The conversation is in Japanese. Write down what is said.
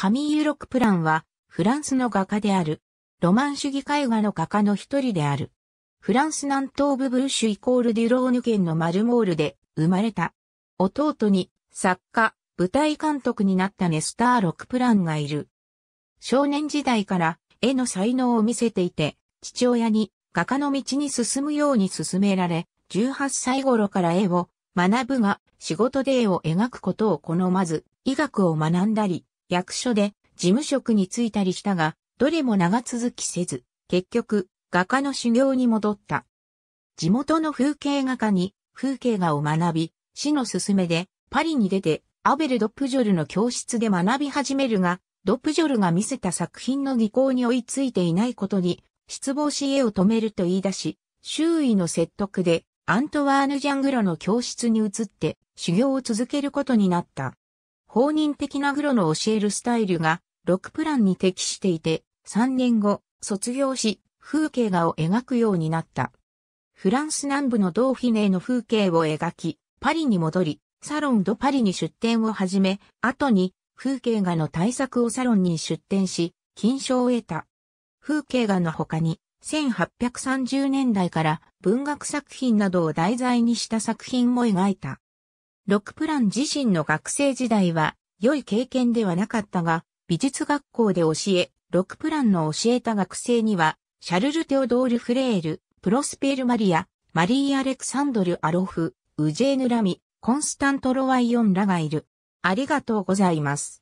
カミーユ・ロクプランは、フランスの画家である。ロマン主義絵画の画家の一人である。フランス南東部ブルッシュイコールデュローヌ県のマルモールで生まれた。弟に作家、舞台監督になったネスター・ロクプランがいる。少年時代から絵の才能を見せていて、父親に画家の道に進むように勧められ、18歳頃から絵を学ぶが、仕事で絵を描くことを好まず、医学を学んだり、役所で事務職に就いたりしたが、どれも長続きせず、結局、画家の修行に戻った。地元の風景画家に風景画を学び、市の勧めでパリに出てアベル・ドプジョルの教室で学び始めるが、ドプジョルが見せた作品の技巧に追いついていないことに失望し絵を止めると言い出し、周囲の説得でアントワーヌ・ジャングロの教室に移って修行を続けることになった。放任的なグロの教えるスタイルが、6プランに適していて、3年後、卒業し、風景画を描くようになった。フランス南部のドーフィネーの風景を描き、パリに戻り、サロンドパリに出展を始め、後に風景画の大作をサロンに出展し、金賞を得た。風景画の他に、1830年代から文学作品などを題材にした作品も描いた。ロックプラン自身の学生時代は良い経験ではなかったが、美術学校で教え、ロックプランの教えた学生には、シャルル・テオドール・フレール、プロスペール・マリア、マリー・アレクサンドル・アロフ、ウジェーヌ・ラミ、コンスタント・ロワイオンらがいる。ありがとうございます。